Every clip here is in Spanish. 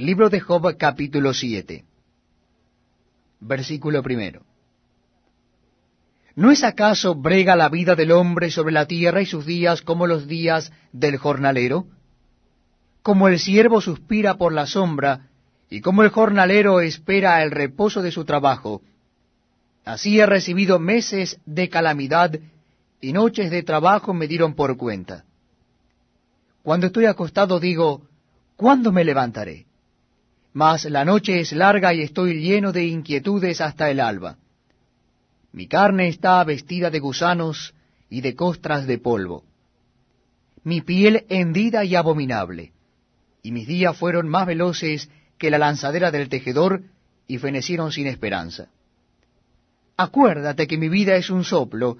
Libro de Job capítulo 7 Versículo primero ¿No es acaso brega la vida del hombre sobre la tierra y sus días como los días del jornalero? Como el siervo suspira por la sombra y como el jornalero espera el reposo de su trabajo, así he recibido meses de calamidad y noches de trabajo me dieron por cuenta. Cuando estoy acostado digo, ¿cuándo me levantaré? mas la noche es larga y estoy lleno de inquietudes hasta el alba. Mi carne está vestida de gusanos y de costras de polvo. Mi piel hendida y abominable, y mis días fueron más veloces que la lanzadera del tejedor, y fenecieron sin esperanza. Acuérdate que mi vida es un soplo,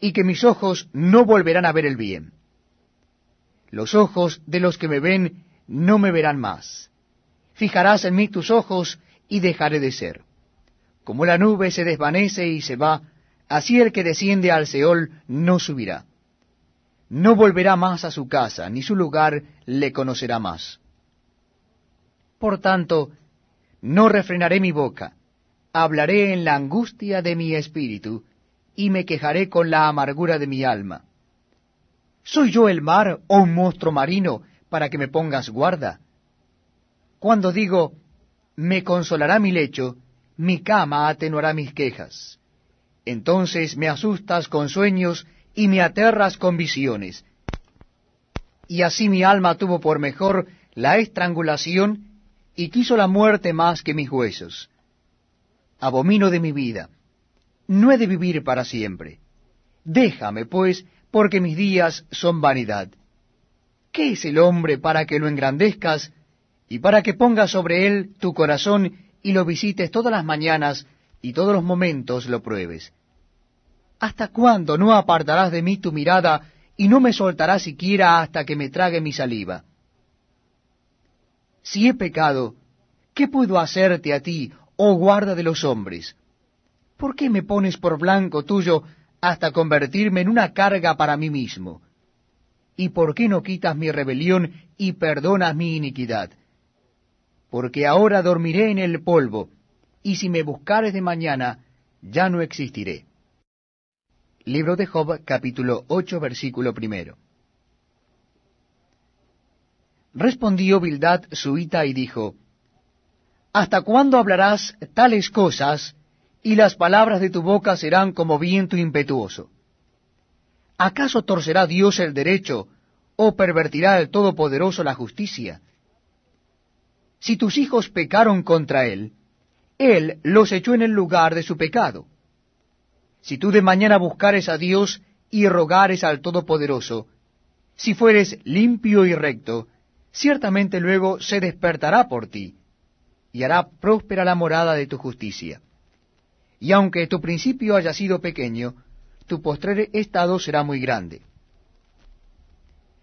y que mis ojos no volverán a ver el bien. Los ojos de los que me ven no me verán más fijarás en mí tus ojos y dejaré de ser. Como la nube se desvanece y se va, así el que desciende al Seol no subirá. No volverá más a su casa, ni su lugar le conocerá más. Por tanto, no refrenaré mi boca, hablaré en la angustia de mi espíritu, y me quejaré con la amargura de mi alma. ¿Soy yo el mar o oh un monstruo marino para que me pongas guarda? cuando digo, me consolará mi lecho, mi cama atenuará mis quejas. Entonces me asustas con sueños y me aterras con visiones. Y así mi alma tuvo por mejor la estrangulación y quiso la muerte más que mis huesos. Abomino de mi vida. No he de vivir para siempre. Déjame, pues, porque mis días son vanidad. ¿Qué es el hombre para que lo engrandezcas? y para que pongas sobre él tu corazón y lo visites todas las mañanas y todos los momentos lo pruebes. ¿Hasta cuándo no apartarás de mí tu mirada y no me soltarás siquiera hasta que me trague mi saliva? Si he pecado, ¿qué puedo hacerte a ti, oh guarda de los hombres? ¿Por qué me pones por blanco tuyo hasta convertirme en una carga para mí mismo? ¿Y por qué no quitas mi rebelión y perdonas mi iniquidad? porque ahora dormiré en el polvo, y si me buscares de mañana, ya no existiré. Libro de Job, capítulo 8, versículo primero. Respondió Bildad suita y dijo, ¿Hasta cuándo hablarás tales cosas y las palabras de tu boca serán como viento impetuoso? ¿Acaso torcerá Dios el derecho o pervertirá el Todopoderoso la justicia? si tus hijos pecaron contra él, él los echó en el lugar de su pecado. Si tú de mañana buscares a Dios y rogares al Todopoderoso, si fueres limpio y recto, ciertamente luego se despertará por ti, y hará próspera la morada de tu justicia. Y aunque tu principio haya sido pequeño, tu postrer estado será muy grande.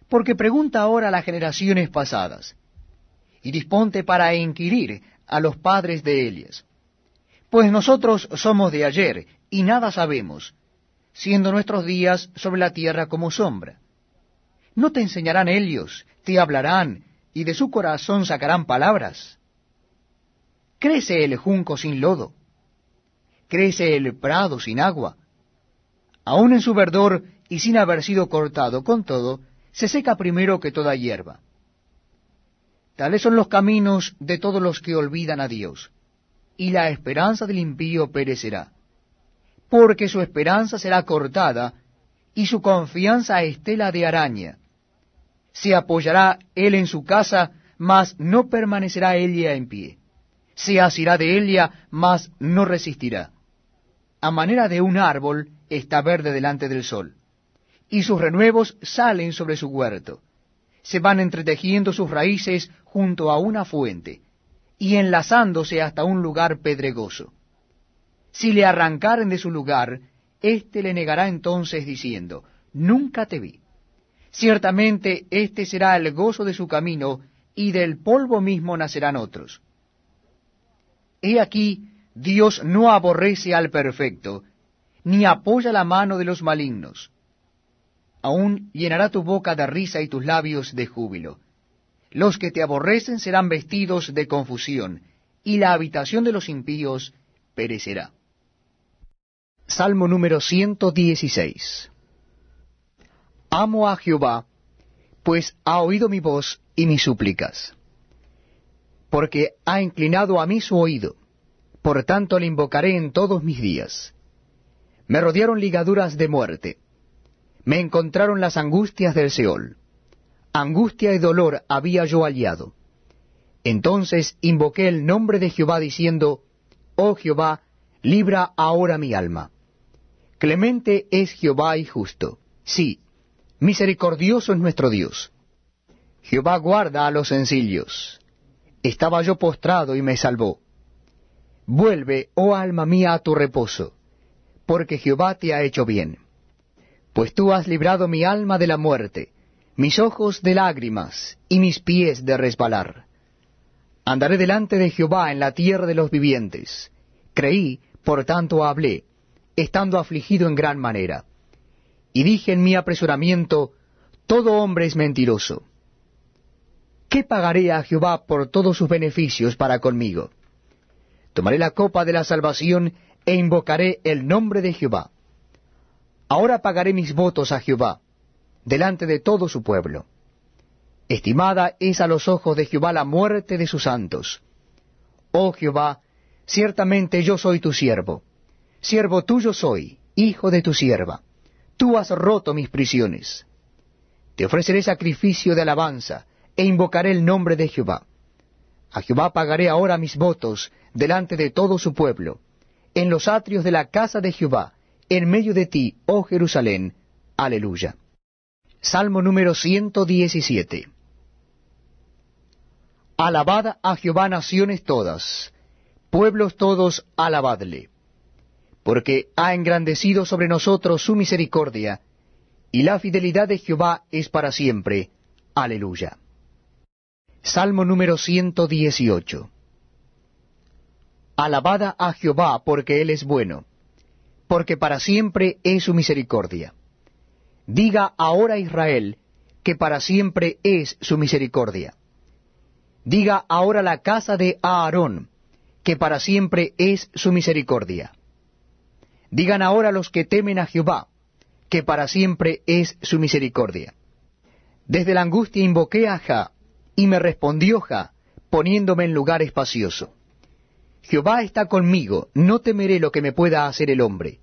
Porque pregunta ahora a las generaciones pasadas, y disponte para inquirir a los padres de Elias. Pues nosotros somos de ayer, y nada sabemos, siendo nuestros días sobre la tierra como sombra. ¿No te enseñarán ellos, te hablarán, y de su corazón sacarán palabras? Crece el junco sin lodo, crece el prado sin agua, aun en su verdor y sin haber sido cortado, con todo, se seca primero que toda hierba. Tales son los caminos de todos los que olvidan a Dios, y la esperanza del impío perecerá, porque su esperanza será cortada, y su confianza estela de araña. Se apoyará él en su casa, mas no permanecerá ella en pie. Se asirá de ella, mas no resistirá. A manera de un árbol está verde delante del sol, y sus renuevos salen sobre su huerto se van entretejiendo sus raíces junto a una fuente, y enlazándose hasta un lugar pedregoso. Si le arrancaren de su lugar, éste le negará entonces diciendo, Nunca te vi. Ciertamente este será el gozo de su camino, y del polvo mismo nacerán otros. He aquí, Dios no aborrece al perfecto, ni apoya la mano de los malignos aún llenará tu boca de risa y tus labios de júbilo. Los que te aborrecen serán vestidos de confusión, y la habitación de los impíos perecerá. Salmo número 116. Amo a Jehová, pues ha oído mi voz y mis súplicas, porque ha inclinado a mí su oído, por tanto le invocaré en todos mis días. Me rodearon ligaduras de muerte me encontraron las angustias del Seol. Angustia y dolor había yo aliado. Entonces invoqué el nombre de Jehová diciendo, Oh Jehová, libra ahora mi alma. Clemente es Jehová y justo. Sí, misericordioso es nuestro Dios. Jehová guarda a los sencillos. Estaba yo postrado y me salvó. Vuelve, oh alma mía, a tu reposo, porque Jehová te ha hecho bien pues tú has librado mi alma de la muerte, mis ojos de lágrimas y mis pies de resbalar. Andaré delante de Jehová en la tierra de los vivientes. Creí, por tanto hablé, estando afligido en gran manera. Y dije en mi apresuramiento, todo hombre es mentiroso. ¿Qué pagaré a Jehová por todos sus beneficios para conmigo? Tomaré la copa de la salvación e invocaré el nombre de Jehová. Ahora pagaré mis votos a Jehová, delante de todo su pueblo. Estimada es a los ojos de Jehová la muerte de sus santos. Oh Jehová, ciertamente yo soy tu siervo. Siervo tuyo soy, hijo de tu sierva. Tú has roto mis prisiones. Te ofreceré sacrificio de alabanza, e invocaré el nombre de Jehová. A Jehová pagaré ahora mis votos delante de todo su pueblo, en los atrios de la casa de Jehová, en medio de ti, oh Jerusalén. Aleluya. Salmo número 117. Alabada a Jehová naciones todas, pueblos todos, alabadle, porque ha engrandecido sobre nosotros su misericordia, y la fidelidad de Jehová es para siempre. Aleluya. Salmo número 118. Alabada a Jehová porque Él es bueno porque para siempre es su misericordia. Diga ahora Israel que para siempre es su misericordia. Diga ahora la casa de Aarón que para siempre es su misericordia. Digan ahora los que temen a Jehová que para siempre es su misericordia. Desde la angustia invoqué a Ja, y me respondió Ja, poniéndome en lugar espacioso. Jehová está conmigo, no temeré lo que me pueda hacer el hombre.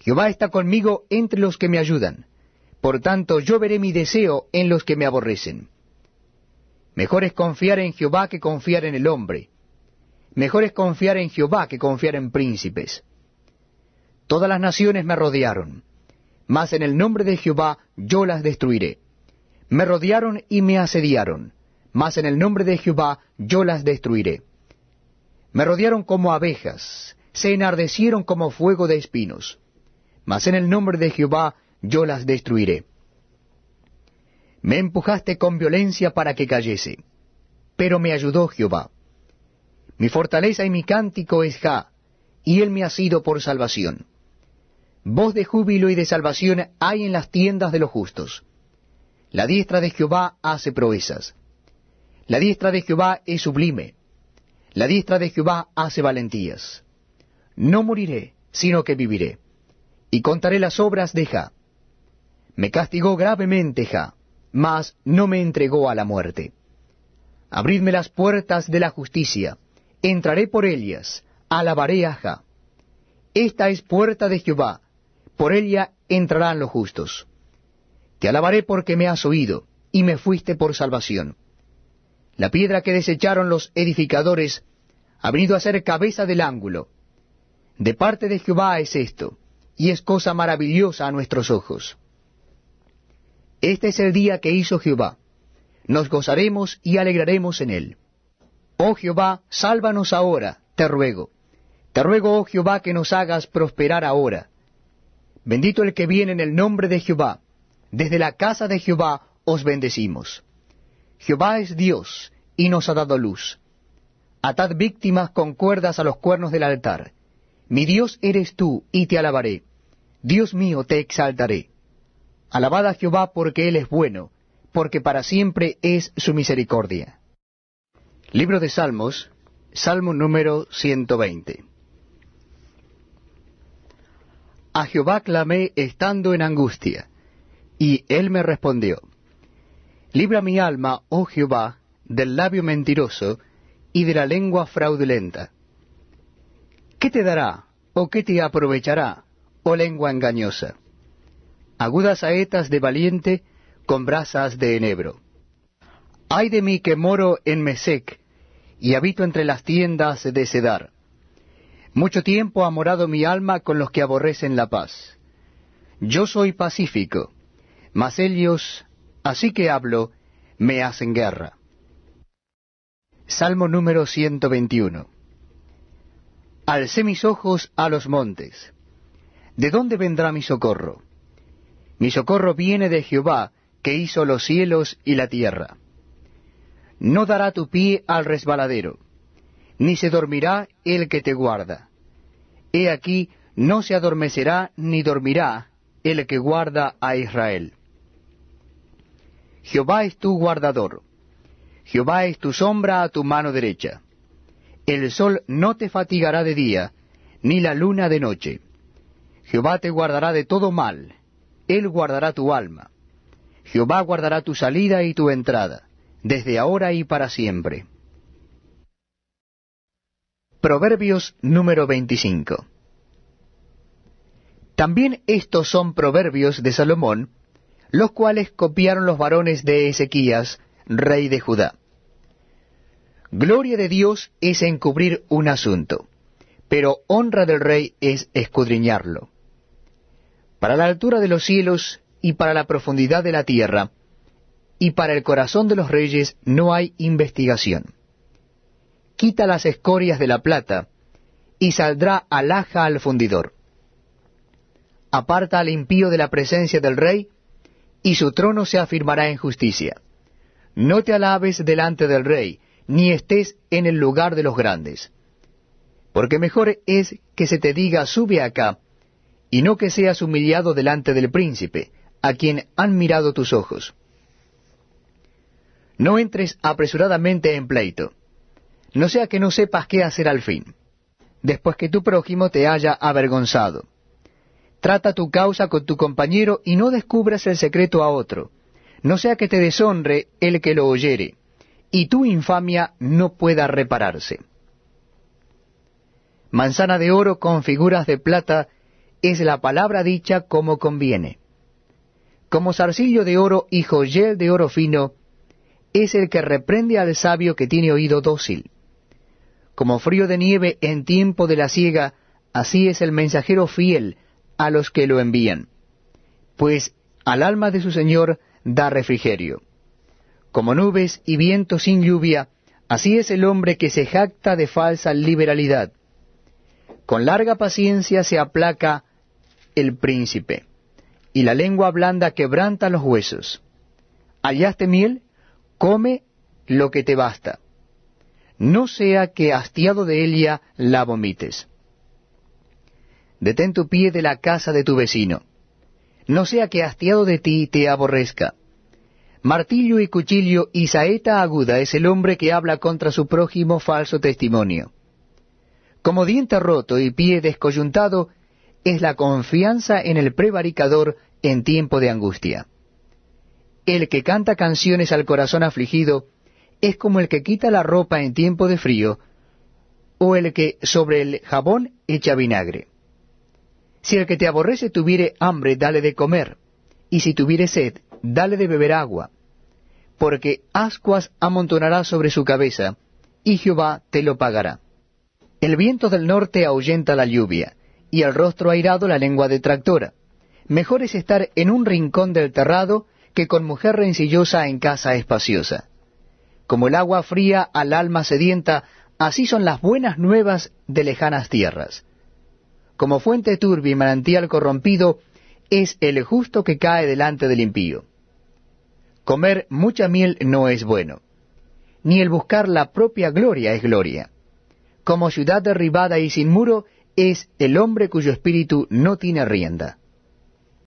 Jehová está conmigo entre los que me ayudan. Por tanto, yo veré mi deseo en los que me aborrecen. Mejor es confiar en Jehová que confiar en el hombre. Mejor es confiar en Jehová que confiar en príncipes. Todas las naciones me rodearon, mas en el nombre de Jehová yo las destruiré. Me rodearon y me asediaron, mas en el nombre de Jehová yo las destruiré. Me rodearon como abejas, se enardecieron como fuego de espinos. Mas en el nombre de Jehová yo las destruiré. Me empujaste con violencia para que cayese, pero me ayudó Jehová. Mi fortaleza y mi cántico es Ja, y él me ha sido por salvación. Voz de júbilo y de salvación hay en las tiendas de los justos. La diestra de Jehová hace proezas. La diestra de Jehová es sublime. La diestra de Jehová hace valentías. No moriré, sino que viviré, y contaré las obras de Ja. Me castigó gravemente Ja, mas no me entregó a la muerte. Abridme las puertas de la justicia, entraré por ellas, alabaré a Ja. Esta es puerta de Jehová, por ella entrarán los justos. Te alabaré porque me has oído, y me fuiste por salvación. La piedra que desecharon los edificadores ha venido a ser cabeza del ángulo. De parte de Jehová es esto, y es cosa maravillosa a nuestros ojos. Este es el día que hizo Jehová. Nos gozaremos y alegraremos en él. Oh Jehová, sálvanos ahora, te ruego. Te ruego, oh Jehová, que nos hagas prosperar ahora. Bendito el que viene en el nombre de Jehová. Desde la casa de Jehová os bendecimos. Jehová es Dios, y nos ha dado luz. Atad víctimas con cuerdas a los cuernos del altar. Mi Dios eres tú, y te alabaré. Dios mío, te exaltaré. Alabad a Jehová porque Él es bueno, porque para siempre es su misericordia. Libro de Salmos, Salmo número 120. A Jehová clamé estando en angustia, y Él me respondió. Libra mi alma, oh Jehová, del labio mentiroso y de la lengua fraudulenta. ¿Qué te dará, o qué te aprovechará, oh lengua engañosa? Agudas saetas de valiente con brasas de enebro. Ay de mí que moro en Mesec y habito entre las tiendas de Sedar. Mucho tiempo ha morado mi alma con los que aborrecen la paz. Yo soy pacífico, mas ellos Así que hablo, me hacen guerra. Salmo número 121. Alcé mis ojos a los montes. ¿De dónde vendrá mi socorro? Mi socorro viene de Jehová, que hizo los cielos y la tierra. No dará tu pie al resbaladero, ni se dormirá el que te guarda. He aquí, no se adormecerá ni dormirá el que guarda a Israel. Jehová es tu guardador. Jehová es tu sombra a tu mano derecha. El sol no te fatigará de día, ni la luna de noche. Jehová te guardará de todo mal, Él guardará tu alma. Jehová guardará tu salida y tu entrada, desde ahora y para siempre. Proverbios número 25. También estos son proverbios de Salomón, los cuales copiaron los varones de Ezequías, rey de Judá. Gloria de Dios es encubrir un asunto, pero honra del rey es escudriñarlo. Para la altura de los cielos y para la profundidad de la tierra, y para el corazón de los reyes no hay investigación. Quita las escorias de la plata, y saldrá alhaja al fundidor. Aparta al impío de la presencia del rey, y su trono se afirmará en justicia. No te alabes delante del rey, ni estés en el lugar de los grandes. Porque mejor es que se te diga sube acá, y no que seas humillado delante del príncipe, a quien han mirado tus ojos. No entres apresuradamente en pleito, no sea que no sepas qué hacer al fin, después que tu prójimo te haya avergonzado. Trata tu causa con tu compañero y no descubras el secreto a otro, no sea que te deshonre el que lo oyere, y tu infamia no pueda repararse. Manzana de oro con figuras de plata es la palabra dicha como conviene. Como zarcillo de oro y joyel de oro fino, es el que reprende al sabio que tiene oído dócil. Como frío de nieve en tiempo de la siega, así es el mensajero fiel, a los que lo envían, pues al alma de su Señor da refrigerio. Como nubes y viento sin lluvia, así es el hombre que se jacta de falsa liberalidad. Con larga paciencia se aplaca el príncipe, y la lengua blanda quebranta los huesos. Hallaste miel, come lo que te basta. No sea que hastiado de ella la vomites detén tu pie de la casa de tu vecino. No sea que hastiado de ti te aborrezca. Martillo y cuchillo y saeta aguda es el hombre que habla contra su prójimo falso testimonio. Como diente roto y pie descoyuntado es la confianza en el prevaricador en tiempo de angustia. El que canta canciones al corazón afligido es como el que quita la ropa en tiempo de frío, o el que sobre el jabón echa vinagre. Si el que te aborrece tuviere hambre, dale de comer, y si tuviere sed, dale de beber agua, porque ascuas amontonará sobre su cabeza, y Jehová te lo pagará. El viento del norte ahuyenta la lluvia, y el rostro airado la lengua detractora. Mejor es estar en un rincón del terrado que con mujer rencillosa en casa espaciosa. Como el agua fría al alma sedienta, así son las buenas nuevas de lejanas tierras. Como fuente turbia y manantial corrompido, es el justo que cae delante del impío. Comer mucha miel no es bueno, ni el buscar la propia gloria es gloria. Como ciudad derribada y sin muro es el hombre cuyo espíritu no tiene rienda.